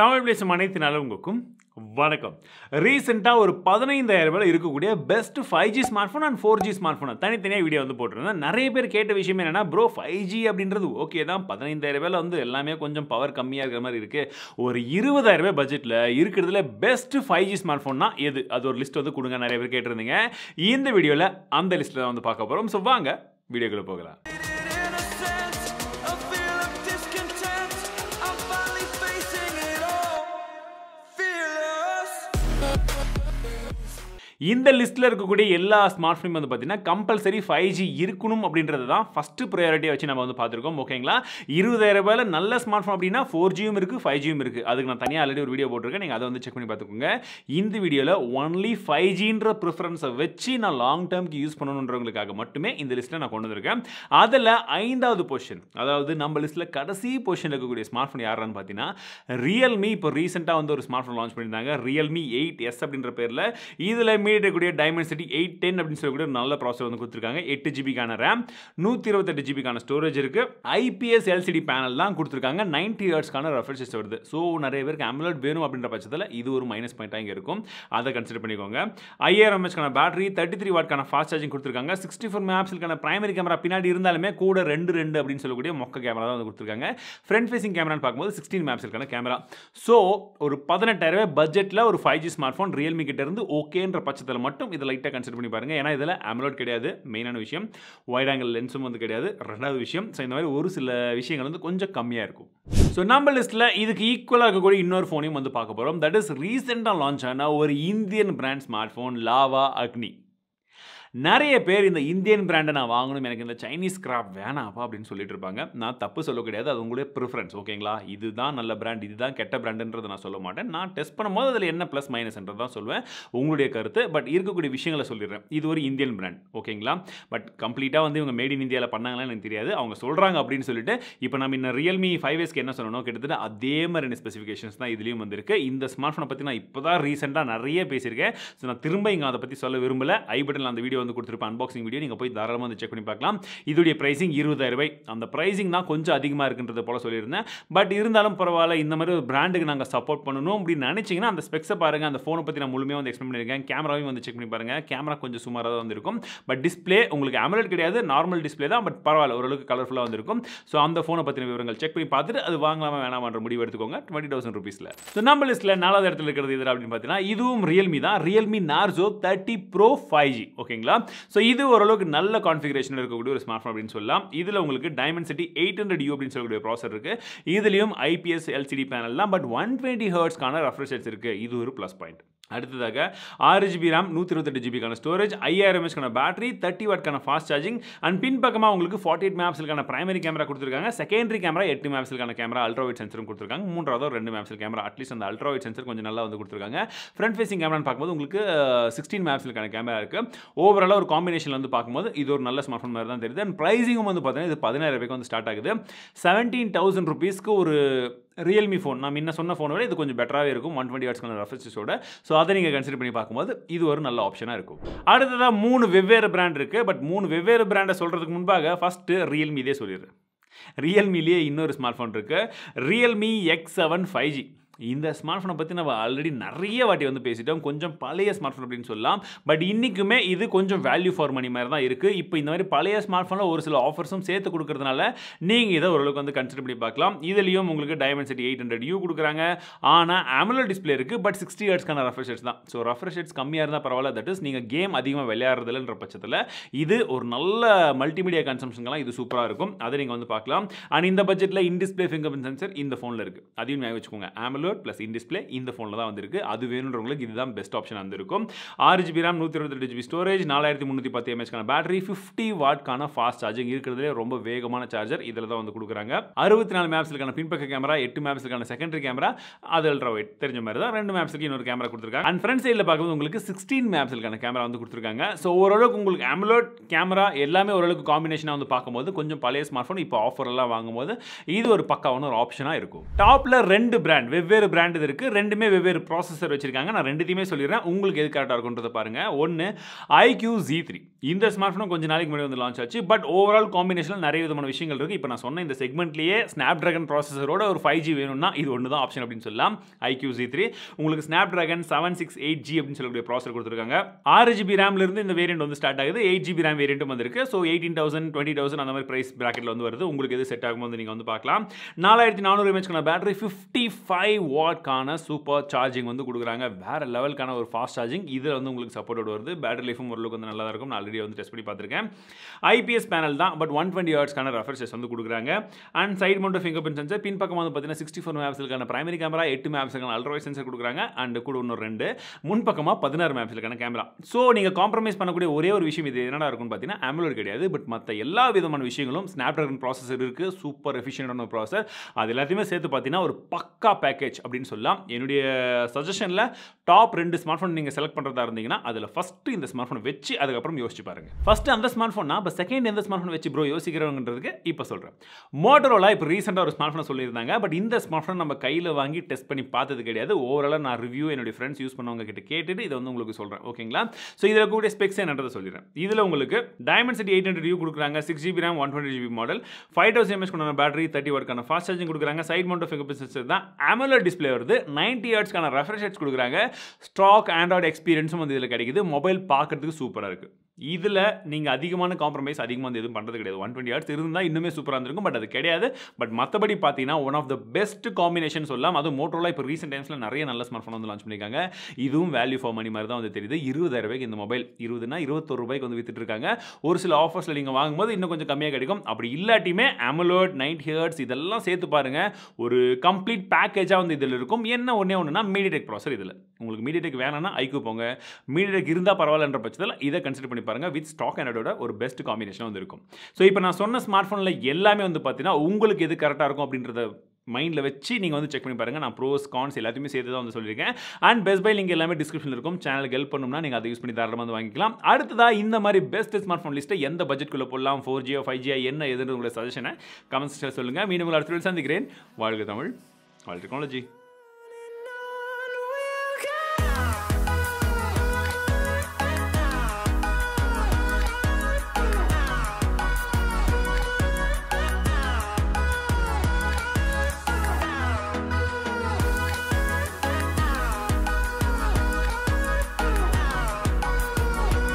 தமிழ் பேசும் அனைத்து நலவுங்களுக்கும் வணக்கம் ரீசெண்டாக ஒரு பதினைந்தாயிரம் ரூபாயில் இருக்கக்கூடிய best five G smart phone and four G smart phone தனித்தனியாக வீடியோ வந்து போட்டிருந்தேன் நிறைய பேர் கேட்ட விஷயம் என்னென்னா ப்ரோ ஃபைவ் ஜி அப்படின்றது ஓகே தான் பதினைந்தாயிரம் ரூபாயில் வந்து எல்லாமே கொஞ்சம் பவர் கம்மியாக இருக்கிற மாதிரி இருக்குது ஒரு இருபதாயிரம் ரூபாய் பட்ஜெட்டில் இருக்கிறதுல பெஸ்ட் ஃபைவ் ஜி ஸ்மார்ட் ஃபோன்னா எது அது ஒரு லிஸ்ட் வந்து கொடுங்க நிறைய பேர் கேட்டிருந்தீங்க இந்த வீடியோவில் அந்த லிஸ்ட்டில் தான் வந்து பார்க்க போகிறோம் ஸோ வாங்க வீடியோக்குள்ளே போகலாம் இந்த லிஸ்ட்டில் இருக்கக்கூடிய எல்லா ஸ்மார்ட் ஃபோனும் வந்து பார்த்தீங்கன்னா கம்பல்சரி ஃபைவ் ஜி இருக்கணும் அப்படின்றது தான் ஃபஸ்ட்டு ப்ரையாரிட்டியை வச்சு நம்ம வந்து பார்த்துருக்கோம் ஓகேங்களா இருபதாயிரம் ரூபாயில் நல்ல ஸ்மார்ட் ஃபோன் அப்படின்னா ஃபோர் ஜியும் இருக்குது ஃபைவ் ஜியும் இருக்குது அதுக்கு நான் தனியாக ஆல்ரெடி ஒரு வீடியோ போட்டிருக்கேன் நீங்கள் அதை வந்து செக் பண்ணி பார்த்துக்கோங்க இந்த வீடியோவில் ஒன்லி ஃபைவ் ஜின்ற ப்ரிஃபரன்ஸை வச்சு நான் லாங் டேர்ம்க்கு யூஸ் பண்ணணுன்றவங்களுக்காக மட்டுமே இந்த லிஸ்ட்டில் நான் கொண்டு வந்திருக்கேன் அதில் ஐந்தாவது பொஷன் அதாவது நம்ம லிஸ்ட்டில் கடைசி பொசிஷன் இருக்கக்கூடிய ஸ்மார்ட் ஃபோன் யாரான்னு பார்த்தீங்கன்னா ரியல்மி இப்போ ரீசெண்டாக வந்து ஒரு ஸ்மார்ட் ஃபோன் லான்ச் பண்ணியிருந்தாங்க ரியல்மி எயிட் எஸ் அப்படின்ற பேரில் இதில் நம்மகிட்ட இருக்கக்கூடிய சிட்டி எயிட் டென் அப்படின்னு சொல்லக்கூடிய நல்ல ப்ராசர் வந்து கொடுத்துருக்காங்க எட்டு ஜிபிக்கான ரேம் நூற்றி இருபத்தெட்டு ஜிபிக்கான ஸ்டோரேஜ் இருக்குது ஐபிஎஸ் எல்சிடி பேனல் தான் கொடுத்துருக்காங்க நைன்டி ஹர்ட்ஸ்க்கான சிஸ்டம் வருது ஸோ நிறைய பேருக்கு அம்லட் வேணும் அப்படின்ற பட்சத்தில் இது ஒரு மைனஸ் பாயிண்ட் இங்கே இருக்கும் அதை கன்சிடர் பண்ணிக்கோங்க ஐயாயிரம் எம்ஹெச்க்கான பேட்டரி தேர்ட்டி த்ரீ வாட்க்கான ஃபாஸ்ட் சார்ஜிங் கொடுத்துருக்காங்க சிக்ஸ்டி ஃபோர் மேப்ஸுக்கான பிரைமரி கேமரா பின்னாடி இருந்தாலுமே கூட ரெண்டு ரெண்டு அப்படின்னு சொல்லக்கூடிய மொக்க கேமரா தான் வந்து கொடுத்துருக்காங்க ஃப்ரண்ட் ஃபேசிங் கேமரான்னு பார்க்கும்போது சிக்ஸ்டீன் மேப்ஸ்க்கான கேமரா ஸோ ஒரு பதினெட்டாயிரம் பட்ஜெட்டில் ஒரு five G smart phone Realme இருந்து ஓகேன்ற பட்சம் பட்சத்தில் மட்டும் இதை லைட்டாக கன்சிடர் பண்ணி பாருங்கள் ஏன்னா இதில் அமலோட் கிடையாது மெயினான விஷயம் ஒயிட் ஆங்கிள் லென்ஸும் வந்து கிடையாது ரெண்டாவது விஷயம் ஸோ இந்த மாதிரி ஒரு சில விஷயங்கள் வந்து கொஞ்சம் கம்மியாக இருக்கும் ஸோ நம்ம லிஸ்ட்டில் இதுக்கு ஈக்குவலாக இருக்கக்கூடிய இன்னொரு ஃபோனையும் வந்து பார்க்க போகிறோம் தட் இஸ் ரீசெண்டாக லான்ச் ஆனால் ஒரு Indian brand smart phone Lava Agni நிறைய பேர் இந்த இந்தியன் பிராண்டை நான் வாங்கணும் எனக்கு இந்த சைனீஸ் கிராப் வேணாப்பா அப்படின்னு சொல்லிட்டு இருப்பாங்க நான் தப்பு சொல்ல கிடையாது அது உங்களுடைய ப்ரிஃபரன்ஸ் ஓகேங்களா இதுதான் நல்ல பிராண்ட் இதுதான் கெட்ட பிராண்டுன்றதை நான் சொல்ல மாட்டேன் நான் டெஸ்ட் பண்ணும்போது அதில் என்ன ப்ளஸ் மைனஸ்ன்றது தான் சொல்லுவேன் உங்களுடைய கருத்து பட் இருக்கக்கூடிய விஷயங்களை சொல்லிடுறேன் இது ஒரு இந்தியன் பிராண்ட் ஓகேங்களா பட் கம்ப்ளீட்டாக வந்து இவங்க மேட் இன் இந்தியாவில் பண்ணாங்களான்னு எனக்கு தெரியாது அவங்க சொல்கிறாங்க அப்படின்னு சொல்லிட்டு இப்போ நம்ம இன்னும் ரியல்மி ஃபைவ் எஸ்க்கு என்ன சொல்லணும் கிட்டத்தட்ட அதே மாதிரி ஸ்பெசிஃபிகேஷன்ஸ் தான் இதுலேயும் வந்திருக்கு இந்த ஸ்மார்ட் ஃபோனை பற்றி நான் இப்போ தான் ரீசெண்டாக நிறைய பேசியிருக்கேன் ஸோ நான் திரும்ப இங்கே அதை பற்றி சொல்ல விரும்பலை ஐ பட்டன் அந்த வீடியோ வந்து கொடுத்துருப்பேன் அன்பாக்சிங் வீடியோ நீங்கள் போய் தாராளமாக வந்து செக் பண்ணி பார்க்கலாம் இதோடைய ப்ரைஸிங் ரூபாய் அந்த ப்ரைஸிங் தான் கொஞ்சம் அதிகமாக இருக்குன்றது போல சொல்லியிருந்தேன் பட் இருந்தாலும் பரவாயில்ல இந்த மாதிரி ஒரு பிராண்டுக்கு நாங்கள் சப்போர்ட் பண்ணணும் அப்படின்னு நினச்சிங்கன்னா அந்த ஸ்பெக்ஸை பாருங்கள் அந்த ஃபோனை பற்றி நான் முழுமையாக வந்து எக்ஸ்பிளைன் பண்ணியிருக்கேன் கேமராவையும் வந்து செக் பண்ணி பாருங்கள் கேமரா கொஞ்சம் சுமாராக தான் வந்திருக்கும் பட் டிஸ்பிளே உங்களுக்கு அமலட் கிடையாது நார்மல் டிஸ்பிளே தான் பட் பரவாயில்ல ஓரளவுக்கு கலர்ஃபுல்லாக வந்திருக்கும் ஸோ அந்த ஃபோனை பற்றின விவரங்கள் செக் பண்ணி பார்த்துட்டு அது வாங்கலாமா வேணாமான்ற முடிவு எடுத்துக்கோங்க டுவெண்ட்டி தௌசண்ட் ருபீஸில் ஸோ நம்ம லிஸ்ட்டில் நாலாவது இடத்துல இருக்கிறது இதில் அப்படின்னு பார்த்தீங்கன்னா இதுவும் ரியல்மி தான் Realme Narzo thirty pro five G ஓகேங்களா ஓகேங்களா ஸோ இது ஓரளவுக்கு நல்ல கான்ஃபிகரேஷனில் இருக்கக்கூடிய ஒரு ஸ்மார்ட் ஃபோன் அப்படின்னு சொல்லலாம் இதில் உங்களுக்கு Dimensity eight hundred U அப்படின்னு சொல்லக்கூடிய ப்ராசர் இருக்குது இதுலேயும் ஐபிஎஸ் எல்சிடி பேனல் தான் பட் ஒன் டுவெண்ட்டி ஹர்ட்ஸ்க்கான ரெஃப்ரெஷர்ஸ் இருக்குது இது ஒரு ப்ளஸ் பாயிண்ட் அடுத்ததாக ஆறு ஜிபி ரேம் நூற்றி இருபத்தெட்டு ஜிபிக்கான ஸ்டோரேஜ் ஐயாயிரம் எம்எஸ்க்கான பேட்டரி தேர்ட்டி வாட்கான ஃபாஸ்ட் சார்ஜிங் அண்ட் பின் பக்கமாக உங்களுக்கு ஃபார்ட்டி எயிட் மேப்ஸுக்கான பிரைமரி கேமரா கொடுத்துருக்காங்க செகண்டரி கேமரா எட்டு மேப்ஸுக்கான கேமரா அல்ட்ராவைட் சென்சரும் கொடுத்துருக்காங்க மூன்றாவது ரெண்டு மேப்ஸில் கேமரா அட்லீஸ்ட் அந்த அல்ட்ராவைட் சென்சர் கொஞ்சம் நல்லா வந்து கொடுத்துருக்காங்க ஃப்ரண்ட் ஃபேசிங் கேமரான்னு பார்க்கும்போது உங்களுக்கு சிக்ஸ்டீன் மேப்ஸுக்கான கேமரா இருக்குது ஓவராலாக ஒரு காம்பினேஷன் வந்து பார்க்கும்போது இது ஒரு நல்ல ஸ்மார்ட் ஃபோன் மாதிரி தான் தெரியுது அண்ட் ப்ரைஸிங்கும் வந்து பார்த்தீங்கன்னா இது பதினாயிரம் ரூபாய்க்கு வந்து ஸ்டார்ட் ஆகுது செவன்டீன் தௌசண்ட் ருபீஸ்க்கு ஒரு ரியல்மி ஃபோன் நம்ம என்ன சொன்ன ஃபோனை விட இது கொஞ்சம் பெட்டராகவே இருக்கும் ஒன் டுவெண்ட்டி ஹர்ட்ஸ்க்கான ரெஃபரன்ஸஸோட ஸோ அதை நீங்கள் கன்சிடர் பண்ணி பார்க்கும்போது இது ஒரு நல்ல ஆப்ஷனாக இருக்கும் அடுத்ததாக மூணு வெவ்வேறு பிராண்ட் இருக்குது பட் மூணு வெவ்வேறு பிராண்டை சொல்கிறதுக்கு முன்பாக ஃபஸ்ட்டு ரியல்மி இதே சொல்லிடுறேன் ரியல்மிலேயே இன்னொரு ஸ்மார்ட் ஃபோன் இருக்குது Realme X seven five G இந்த ஸ்மார்ட் ஃபோனை பற்றி நம்ம ஆல்ரெடி நிறைய வாட்டி வந்து பேசிட்டோம் கொஞ்சம் பழைய ஸ்மார்ட் ஃபோன் அப்படின்னு சொல்லலாம் பட் இன்றைக்குமே இது கொஞ்சம் வேல்யூ ஃபார் மணி மாதிரி தான் இருக்குது இப்போ இந்த மாதிரி பழைய ஸ்மார்ட் ஃபோனில் ஒரு சில ஆஃபர்ஸும் சேர்த்து கொடுக்கறதுனால நீங்கள் இதை ஓரளவுக்கு வந்து கன்சிடர் பண்ணி பார்க்கலாம் இதுலேயும் உங்களுக்கு Dimensity eight hundred U கொடுக்குறாங்க ஆனால் ஆமுலர் டிஸ்பிளே இருக்குது பட் சிக்ஸ்டி ஹர்ட்ஸ்க்கான ரஃபர் ஷெட்ஸ் தான் ஸோ ரஃபர் ஷெட்ஸ் கம்மியாக இருந்தால் பரவாயில்ல தட் இஸ் நீங்கள் கேம் அதிகமாக விளையாடுறதில்லன்ற பட்சத்தில் இது ஒரு நல்ல மல்டிமீடியா கன்சம்ஷன்கெலாம் இது சூப்பராக இருக்கும் அதை நீங்கள் வந்து பார்க்கலாம் அண்ட் இந்த பட்ஜெட்டில் in display finger print sensor இந்த ஃபோனில் இருக்குது அதையும் வச்சுக்கோங்க AMOLED download plus in display இந்த ஃபோனில் தான் வந்திருக்கு அது வேணுன்றவங்களுக்கு இதுதான் பெஸ்ட் ஆப்ஷன் வந்திருக்கும் ஆறு ஜிபி ரேம் நூற்றி இருபத்தெட்டு ஜிபி ஸ்டோரேஜ் நாலாயிரத்தி முந்நூற்றி பத்து எம்ஏஸ்க்கான பேட்டரி ஃபிஃப்டி வாட்க்கான ஃபாஸ்ட் சார்ஜிங் இருக்கிறதுலே ரொம்ப வேகமான சார்ஜர் இதில் தான் வந்து கொடுக்குறாங்க அறுபத்தி நாலு மேப்ஸ்க்கான பின்பக்க கேமரா எட்டு மேப்ஸ்க்கான செகண்டரி கேமரா அது அல்ட்ரா ஒயிட் தெரிஞ்ச மாதிரி தான் ரெண்டு மேப்ஸ்க்கு இன்னொரு கேமரா கொடுத்துருக்காங்க அண்ட் ஃப்ரண்ட் சைடில் பார்க்கும்போது உங்களுக்கு சிக்ஸ்டீன் மேப்ஸ்க்கான கேமரா வந்து கொடுத்துருக்காங்க ஸோ ஓரளவுக்கு உங்களுக்கு அம்லோட் கேமரா எல்லாமே ஓரளவுக்கு காம்பினேஷனாக வந்து பார்க்கும்போது கொஞ்சம் பழைய ஸ்மார்ட் ஃபோன் இப்போ ஆஃபர் எல்லாம் வாங்கும்போது இது ஒரு பக்காவான ஒரு ஆப்ஷனாக இருக்கும் டாப்பில் ரெண்டு பிராண்ட் வெவ்வேறு வெவ்வேறு இது இருக்குது ரெண்டுமே வெவ்வேறு ப்ராசஸர் வச்சுருக்காங்க நான் ரெண்டுத்தையுமே சொல்லிடுறேன் உங்களுக்கு எது கரெக்டாக இருக்குன்றதை பாருங்கள் ஒன்று ஐக்யூ ஜி த்ரீ இந்த ஸ்மார்ட் ஃபோனும் கொஞ்சம் நாளைக்கு முன்னாடி வந்து லான்ச் ஆச்சு பட் ஓவரால் காம்பினேஷனில் நிறைய விதமான விஷயங்கள் இருக்குது இப்போ நான் சொன்ன இந்த செக்மெண்ட்லேயே ஸ்னாப் ட்ராகன் ப்ராசஸரோட ஒரு ஃபைவ் ஜி வேணும்னா இது ஒன்று தான் ஆப்ஷன் அப்படின்னு சொல்லலாம் ஐக்யூ ஜி த்ரீ உங்களுக்கு Snapdragon seven six eight G அப்படின்னு சொல்லக்கூடிய ப்ராசர் கொடுத்துருக்காங்க ஆறு ஜிபி ரேம்லேருந்து இந்த வேரியண்ட் வந்து ஸ்டார்ட் ஆகுது எயிட் ஜிபி ரேம் வேரியண்ட்டும் வந்திருக்கு so eighteen thousand twenty thousand அந்த மாதிரி ப்ரைஸ் ப்ராக்கெட்டில் வந்து வருது உங்களுக்கு எது செட் ஆகும் நீங்கள் வந்து பார்க்கலாம் நாலாயிரத்தி நானூறு எம்ஹெச்க்கான பேட்டரி ஃபிஃப்டி ஃபைவ் வாட்கான சூப்பர் சார்ஜிங் வந்து கொடுக்குறாங்க வேறு லெவலுக்கான ஒரு ஃபாஸ்ட் சார்ஜிங் இதில் வந்து உங்களுக்கு சப்போர்ட்டோட வருது பேட்டரி லைஃபும் ஓரளவுக்கு வந்து நல்லா இருக்கும் நான் ஆல்ரெடி வந்து டெஸ்ட் பண்ணி பார்த்துருக்கேன் ஐபிஎஸ் பேனல் தான் பட் ஒன் டுவெண்ட்டி ஹவர்ஸ்க்கான ரெஃபரன்சஸ் வந்து கொடுக்குறாங்க and side mount finger print sensor பின் பக்கம் வந்து பார்த்தீங்கன்னா சிக்ஸ்டி ஃபோர் மேப்ஸ்க்கான பிரைமரி கேமரா எட்டு மேப்ஸ்க்கான அல்ட்ராவைட் சென்சர் கொடுக்குறாங்க அண்ட் கூட இன்னும் ரெண்டு முன்பக்கமாக பதினாறு மேப்ஸ்க்கான கேமரா ஸோ நீங்கள் காம்ப்ரமைஸ் பண்ணக்கூடிய ஒரே ஒரு விஷயம் இது என்னடா இருக்கும்னு பார்த்தீங்கன்னா ஆம்புலர் கிடையாது பட் மற்ற எல்லா விதமான விஷயங்களும் ஸ்னாப் ட்ராகன் ப்ராசஸர் இருக்குது சூப்பர் எஃபிஷியன்டான ப்ராசஸர் அது எல்லாத்தையுமே சேர்த்து பார்த்தீங்கன்னா ஒரு பக்கா பேக்கேஜ் அப்படின்னு சொல்லலாம் என்னுடைய சஜஷனில் டாப் ரெண்டு ஸ்மார்ட் ஃபோன் நீங்கள் செலக்ட் பண்ணுறதா இருந்தீங்கன்னா அதில் ஃபஸ்ட்டு இந்த ஸ்மார்ட் ஃபோன் வச்சு அதுக்கப்புறம் யோசிச்சு பாருங்க ஃபஸ்ட்டு அந்த ஸ்மார்ட் ஃபோன்னா இப்போ செகண்ட் எந்த ஸ்மார்ட் ஃபோன் வச்சு ப்ரோ யோசிக்கிறவங்கிறதுக்கு இப்போ சொல்கிறேன் மோட்டரோலா இப்போ ரீசெண்டாக ஒரு ஸ்மார்ட் ஃபோனை சொல்லியிருந்தாங்க பட் இந்த ஸ்மார்ட் ஃபோன் நம்ம கையில் வாங்கி டெஸ்ட் பண்ணி பார்த்தது கிடையாது ஓவராலாக நான் ரிவ்யூ என்னுடைய ஃப்ரெண்ட்ஸ் யூஸ் பண்ணவங்க கிட்ட கேட்டுட்டு இதை வந்து உங்களுக்கு சொல்கிறேன் ஓகேங்களா ஸோ இதில் கூடிய ஸ்பெக்ஸ் என்னன்றதை சொல்லிடுறேன் இதில் உங்களுக்கு Dimensity eight hundred U கொடுக்குறாங்க six GB RAM one twenty GB model five thousand எம்எஸ் கொண்டான பேட்டரி தேர்ட்டி ஒர்க்கான ஃபாஸ்ட் சார்ஜிங் கொடுக்குறாங்க சைட் மவுண்ட் ஆஃப் பிக்சர்ஸ் தான் அமலர் டிஸ்பிளே வருது நைன்டி ஹர்ட்ஸ்க்கான ரெஃப்ரெஷ் கொடுக்குறாங்க ஸ்டாக் ஆண்ட்ராய்டு எக்ஸ்பீரியன்ஸும் வந்து இதில் கிடைக்குது மொபைல் பார்க்குறதுக்கு சூப்பராக இருக்குது இதில் நீங்கள் அதிகமான காம்ப்ரமைஸ் அதிகமாக வந்து எதுவும் பண்ணுறது கிடையாது ஒன் டுவெண்ட்டி ஹவர்ஸ் இருந்தால் இன்னுமே சூப்பராக இருந்திருக்கும் பட் அது கிடையாது பட் மற்றபடி பார்த்தீங்கன்னா one of the best combination சொல்லலாம் அது மோட்டோலாம் இப்போ ரீசெண்ட் டைம்ஸில் நிறைய நல்ல ஸ்மார்ட் ஃபோன் வந்து லான்ச் பண்ணியிருக்காங்க இதுவும் வேல்யூ ஃபார் மணி மாதிரி தான் வந்து தெரியுது இருபதாயிரம் ரூபாய்க்கு இந்த மொபைல் இருபதுனா இருபத்தொரு ரூபாய்க்கு வந்து வித்துட்டு ஒரு சில ஆஃபர்ஸில் நீங்கள் வாங்கும்போது இன்னும் கொஞ்சம் கம்மியாக கிடைக்கும் அப்படி இல்லாட்டியுமே அமலோட் நைட் ஹியர்ட்ஸ் இதெல்லாம் சேர்த்து பாருங்கள் ஒரு கம்ப்ளீட் பேக்கேஜாக வந்து இதில் இருக்கும் என்ன ஒன்றே ஒன்றுனா மீடியடெக் ப்ராசர் இதில் உங்களுக்கு மீடியடெக் வேணும்னா ஐக்கு போங்க மீடியடெக் இருந்தால் பரவாயில்லன்ற பட்சத்தில் இதை கன்சிடர் பண்ணி பாருங்கள் வித் ஸ்டாக் ஆண்ட்ராய்டோட ஒரு பெஸ்ட் காம்பினேஷன் வந்து இருக்கும் ஸோ இப்போ நான் சொன்ன ஸ்மார்ட் ஃபோனில் எல்லாமே வந்து பார்த்தீங்கன்னா உங்களுக்கு எது கரெக்டாக இருக்கும் அப்படின்றத மைண்டில் வச்சு நீங்கள் வந்து செக் பண்ணி பாருங்கள் நான் ப்ரோஸ் கான்ஸ் எல்லாத்தையுமே சேர்த்து தான் வந்து சொல்லியிருக்கேன் அண்ட் பெஸ்ட் பை லிங்க் எல்லாமே டிஸ்கிரிப்ஷனில் இருக்கும் சேனலுக்கு ஹெல்ப் பண்ணணும்னா நீங்கள் அதை யூஸ் பண்ணி தாராளமாக வந்து வாங்கிக்கலாம் அடுத்ததாக இந்த மாதிரி பெஸ்ட் ஸ்மார்ட் ஃபோன் லிஸ்ட்டை எந்த பட்ஜெட்குள்ளே போடலாம் ஃபோர் ஜியோ ஃபைவ் ஜியா என்ன எதுன்னு உங்களை சஜஷனை கமெண்ட்ஸில் சொல்லுங்கள் மீண்டும் அடுத்த சந்திக்கிறேன் வாழ்க தமிழ் வாழ் டெக்னாலஜி